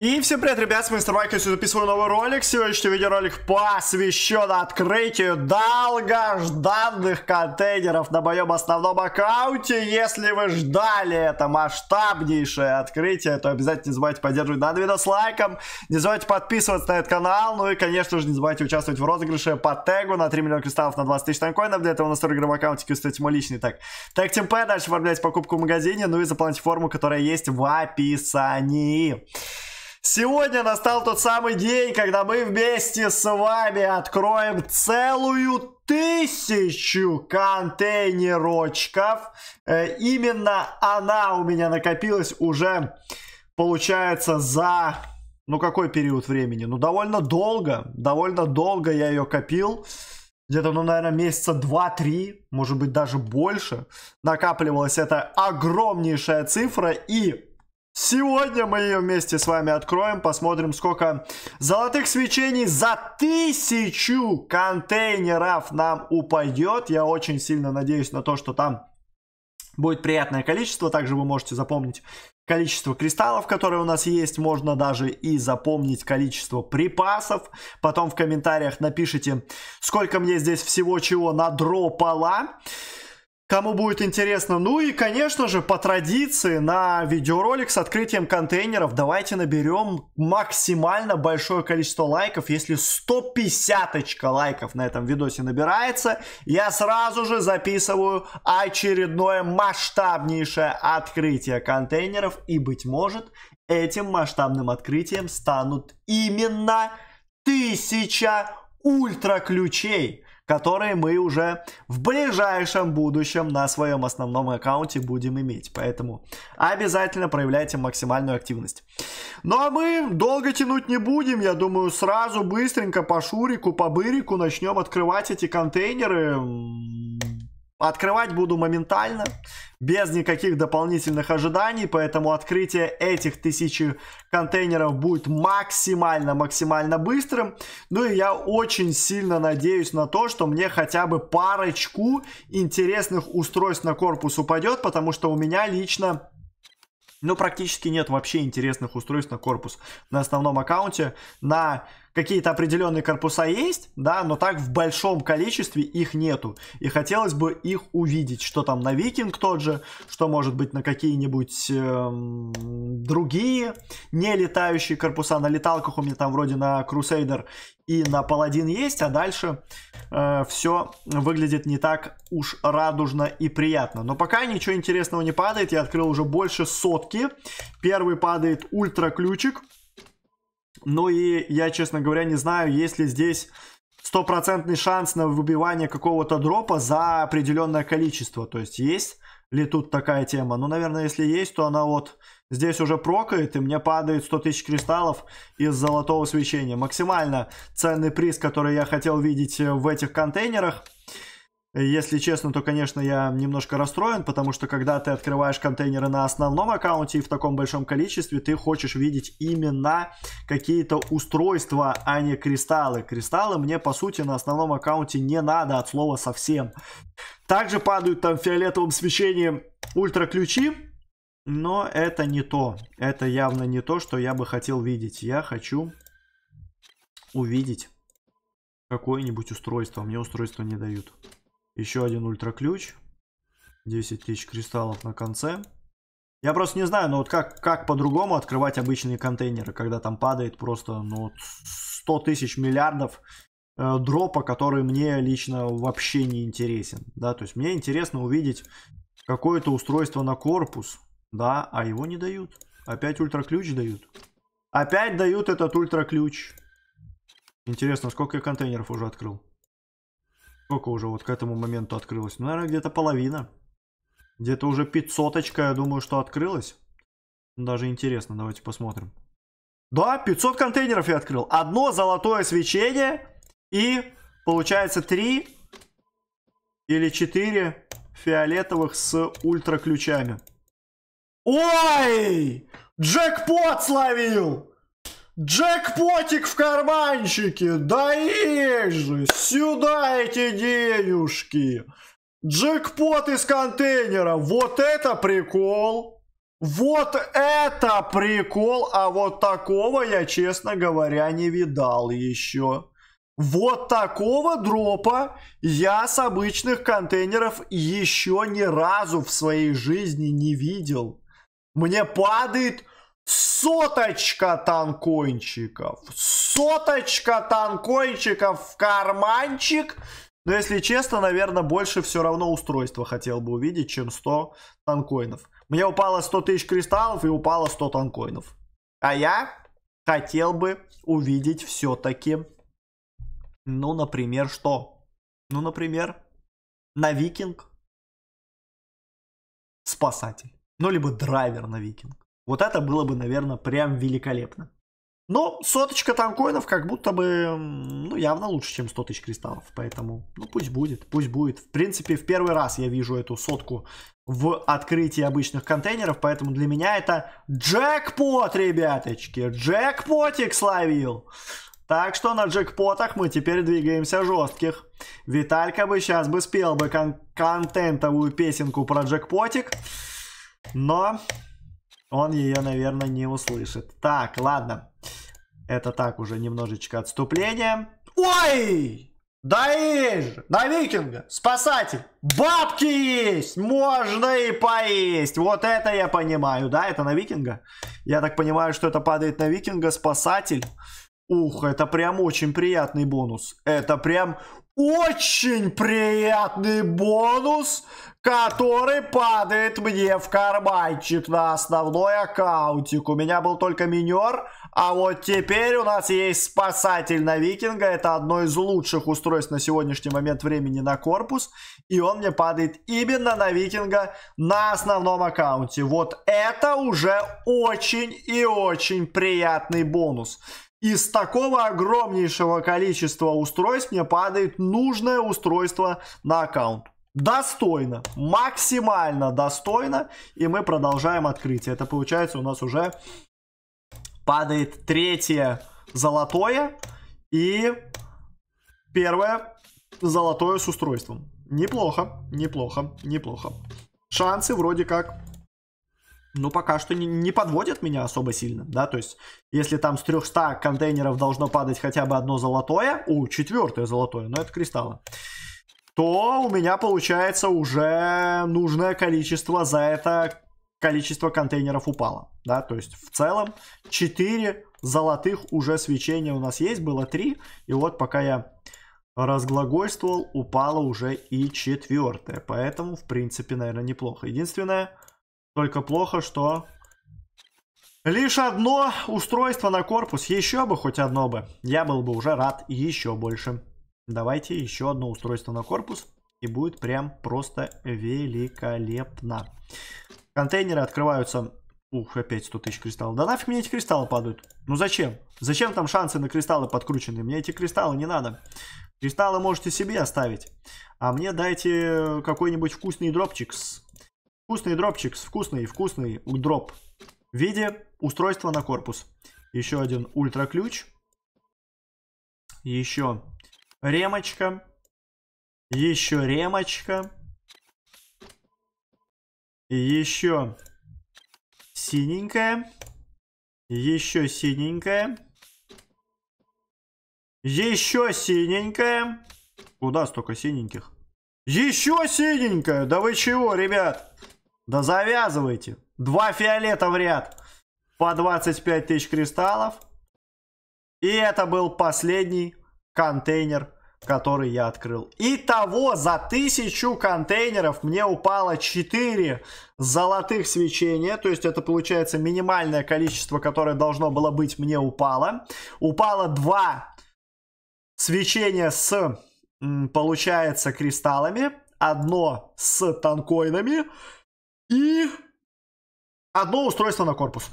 И всем привет, ребят, с вами Старбайк, я записываю новый ролик. Сегодняшний видеоролик посвящен открытию долгожданных контейнеров на моем основном аккаунте. Если вы ждали это масштабнейшее открытие, то обязательно не забывайте поддерживать данный видос лайком, не забывайте подписываться на этот канал, ну и, конечно же, не забывайте участвовать в розыгрыше по тегу на 3 миллиона кристаллов на 20 тысяч танкоинов. Для этого у нас в игровом аккаунте кстати, мой личный так. Тег ТМП, дальше оформляйте покупку в магазине, ну и заполните форму, которая есть в описании. Сегодня настал тот самый день, когда мы вместе с вами откроем целую тысячу контейнерочков. Э, именно она у меня накопилась уже, получается, за... Ну, какой период времени? Ну, довольно долго. Довольно долго я ее копил. Где-то, ну, наверное, месяца 2-3, может быть, даже больше. Накапливалась эта огромнейшая цифра. И Сегодня мы ее вместе с вами откроем, посмотрим, сколько золотых свечений за тысячу контейнеров нам упадет. Я очень сильно надеюсь на то, что там будет приятное количество. Также вы можете запомнить количество кристаллов, которые у нас есть, можно даже и запомнить количество припасов. Потом в комментариях напишите, сколько мне здесь всего чего надропало. дропала. Кому будет интересно. Ну и, конечно же, по традиции на видеоролик с открытием контейнеров давайте наберем максимально большое количество лайков. Если 150 лайков на этом видосе набирается, я сразу же записываю очередное масштабнейшее открытие контейнеров. И, быть может, этим масштабным открытием станут именно тысяча ультраключей. ключей которые мы уже в ближайшем будущем на своем основном аккаунте будем иметь. Поэтому обязательно проявляйте максимальную активность. Ну а мы долго тянуть не будем, я думаю, сразу быстренько по Шурику, по Бырику начнем открывать эти контейнеры. Открывать буду моментально, без никаких дополнительных ожиданий, поэтому открытие этих тысячи контейнеров будет максимально-максимально быстрым. Ну и я очень сильно надеюсь на то, что мне хотя бы парочку интересных устройств на корпус упадет, потому что у меня лично... Ну, практически нет вообще интересных устройств на корпус на основном аккаунте. На какие-то определенные корпуса есть, да, но так в большом количестве их нету. И хотелось бы их увидеть, что там на Викинг тот же, что может быть на какие-нибудь эм, другие не летающие корпуса. На леталках у меня там вроде на Крусейдер и на Паладин есть, а дальше э, все выглядит не так уж радужно и приятно. Но пока ничего интересного не падает, я открыл уже больше сотки. Первый падает ультра ключик. Ну и я, честно говоря, не знаю, есть ли здесь стопроцентный шанс на выбивание какого-то дропа за определенное количество. То есть есть ли тут такая тема? Ну, наверное, если есть, то она вот здесь уже прокает, и мне падает 100 тысяч кристаллов из золотого свечения. Максимально ценный приз, который я хотел видеть в этих контейнерах – если честно, то, конечно, я немножко расстроен, потому что когда ты открываешь контейнеры на основном аккаунте и в таком большом количестве, ты хочешь видеть именно какие-то устройства, а не кристаллы. Кристаллы мне, по сути, на основном аккаунте не надо от слова совсем. Также падают там фиолетовым свечением ультра-ключи, но это не то. Это явно не то, что я бы хотел видеть. Я хочу увидеть какое-нибудь устройство. Мне устройство не дают. Еще один ультраключ. 10 тысяч кристаллов на конце. Я просто не знаю, но вот как, как по-другому открывать обычные контейнеры, когда там падает просто ну, 100 тысяч миллиардов э, дропа, который мне лично вообще не интересен. Да? То есть мне интересно увидеть какое-то устройство на корпус, да, а его не дают. Опять ультраключ дают. Опять дают этот ультраключ. Интересно, сколько я контейнеров уже открыл? Сколько уже вот к этому моменту открылось? Ну, наверное, где-то половина. Где-то уже пятьсоточка, я думаю, что открылось. Ну, даже интересно, давайте посмотрим. Да, 500 контейнеров я открыл. Одно золотое свечение и получается 3 или 4 фиолетовых с ультра ключами. Ой! Джекпот словил! Джекпотик в карманчике, да есть же, сюда эти денежки. Джекпот из контейнера, вот это прикол. Вот это прикол, а вот такого я, честно говоря, не видал еще. Вот такого дропа я с обычных контейнеров еще ни разу в своей жизни не видел. Мне падает соточка танкончиков. Соточка танкончиков в карманчик. Но если честно, наверное, больше все равно устройство хотел бы увидеть, чем 100 танкоинов. Мне упало 100 тысяч кристаллов и упало 100 танкоинов. А я хотел бы увидеть все-таки, ну, например, что? Ну, например, на викинг спасатель. Ну, либо драйвер на викинг. Вот это было бы, наверное, прям великолепно. Но соточка танкоинов как будто бы, ну, явно лучше, чем 100 тысяч кристаллов. Поэтому, ну, пусть будет, пусть будет. В принципе, в первый раз я вижу эту сотку в открытии обычных контейнеров. Поэтому для меня это джекпот, ребяточки. Джекпотик словил. Так что на джекпотах мы теперь двигаемся жестких. Виталька бы сейчас бы спел бы кон контентовую песенку про джекпотик. Но он ее, наверное, не услышит. Так, ладно. Это так уже немножечко отступление. Ой! Доишь! На викинга! Спасатель! Бабки есть! Можно и поесть! Вот это я понимаю, да? Это на викинга? Я так понимаю, что это падает на викинга. Спасатель. Ух, это прям очень приятный бонус. Это прям очень приятный бонус, который падает мне в карманчик на основной аккаунтик. У меня был только минер, а вот теперь у нас есть спасатель на викинга. Это одно из лучших устройств на сегодняшний момент времени на корпус. И он мне падает именно на викинга на основном аккаунте. Вот это уже очень и очень приятный бонус. Из такого огромнейшего количества устройств мне падает нужное устройство на аккаунт. Достойно, максимально достойно. И мы продолжаем открытие. Это получается у нас уже падает третье золотое и первое золотое с устройством. Неплохо, неплохо, неплохо. Шансы вроде как ну, пока что не, не подводят меня особо сильно, да, то есть, если там с 300 контейнеров должно падать хотя бы одно золотое, у, четвертое золотое, но это кристаллы, то у меня получается уже нужное количество за это количество контейнеров упало, да, то есть, в целом 4 золотых уже свечения у нас есть, было 3, и вот пока я разглагольствовал, упало уже и четвертое, поэтому, в принципе, наверное, неплохо. Единственное, только плохо, что... Лишь одно устройство на корпус. Еще бы хоть одно бы. Я был бы уже рад еще больше. Давайте еще одно устройство на корпус. И будет прям просто великолепно. Контейнеры открываются... Ух, опять 100 тысяч кристаллов. Да нафиг мне эти кристаллы падают? Ну зачем? Зачем там шансы на кристаллы подкручены? Мне эти кристаллы не надо. Кристаллы можете себе оставить. А мне дайте какой-нибудь вкусный дропчикс. Вкусный дропчик, вкусный, вкусный дроп в виде устройства на корпус. Еще один ультра ключ. Еще ремочка. Еще ремочка. Еще синенькая. Еще синенькая. Еще синенькая. Куда столько синеньких? Еще синенькая? Да вы чего, ребят? Да завязывайте. Два фиолета в ряд. По 25 тысяч кристаллов. И это был последний контейнер, который я открыл. Итого за тысячу контейнеров мне упало 4 золотых свечения. То есть это получается минимальное количество, которое должно было быть, мне упало. Упало 2 свечения с, получается, кристаллами. Одно с танкоинами и одно устройство на корпус.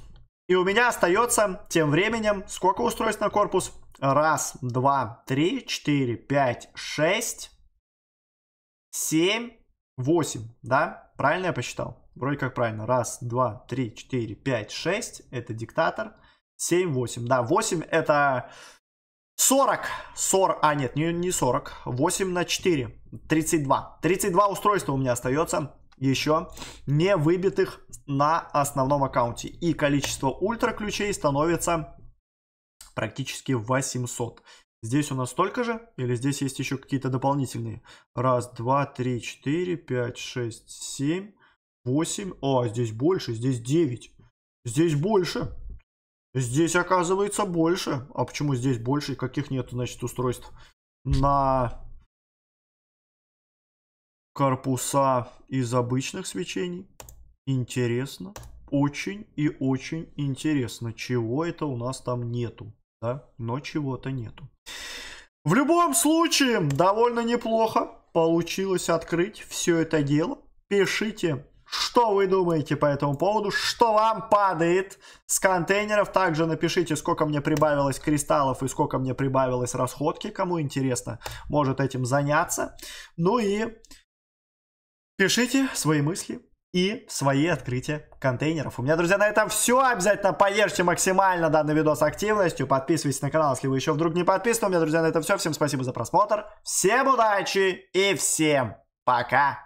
И у меня остается тем временем сколько устройств на корпус? Раз, два, три, четыре, пять, шесть, семь, восемь, да? Правильно я посчитал? Вроде как правильно. Раз, два, три, четыре, пять, шесть. Это диктатор. Семь, восемь. Да, восемь это 40, 40, а нет, не, не 40, 8 на 4, 32. 32 устройства у меня остается еще не выбитых на основном аккаунте. И количество ультра ключей становится практически 800. Здесь у нас столько же? Или здесь есть еще какие-то дополнительные? Раз, два, три, четыре, пять, шесть, семь, восемь. О, здесь больше, здесь девять. Здесь больше. Здесь оказывается больше. А почему здесь больше? Каких нету значит, устройств на корпуса из обычных свечений. Интересно. Очень и очень интересно, чего это у нас там нету. Да? Но чего-то нету. В любом случае, довольно неплохо получилось открыть все это дело. Пишите, что вы думаете по этому поводу, что вам падает с контейнеров. Также напишите, сколько мне прибавилось кристаллов и сколько мне прибавилось расходки. Кому интересно, может этим заняться. Ну и Пишите свои мысли и свои открытия контейнеров. У меня, друзья, на этом все. Обязательно поддержите максимально данный видос активностью. Подписывайтесь на канал, если вы еще вдруг не подписаны. У меня, друзья, на этом все. Всем спасибо за просмотр. Всем удачи и всем пока!